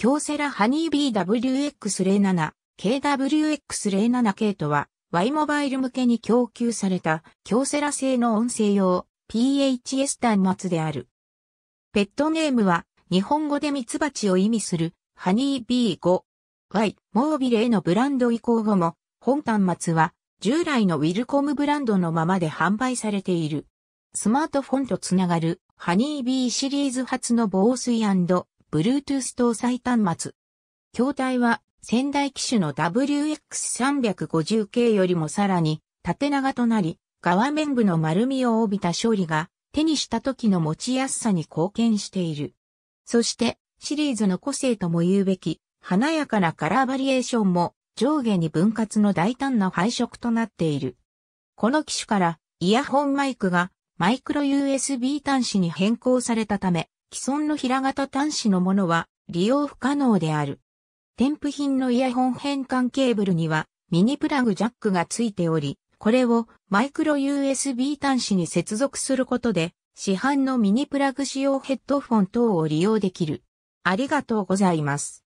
京セラハニー BWX07、KWX07 系とは、Y モバイル向けに供給された、京セラ製の音声用 PHS 端末である。ペットネームは、日本語でミツバチを意味する、ハニー B5。Y、モービレへのブランド移行後も、本端末は、従来のウィルコムブランドのままで販売されている。スマートフォンとつながる、ハニー B シリーズ初の防水 Bluetooth 搭載端末。筐体は、仙台機種の WX350 系よりもさらに、縦長となり、側面部の丸みを帯びた勝利が、手にした時の持ちやすさに貢献している。そして、シリーズの個性とも言うべき、華やかなカラーバリエーションも、上下に分割の大胆な配色となっている。この機種から、イヤホンマイクが、マイクロ USB 端子に変更されたため、既存の平型端子のものは利用不可能である。添付品のイヤホン変換ケーブルにはミニプラグジャックがついており、これをマイクロ USB 端子に接続することで市販のミニプラグ仕様ヘッドフォン等を利用できる。ありがとうございます。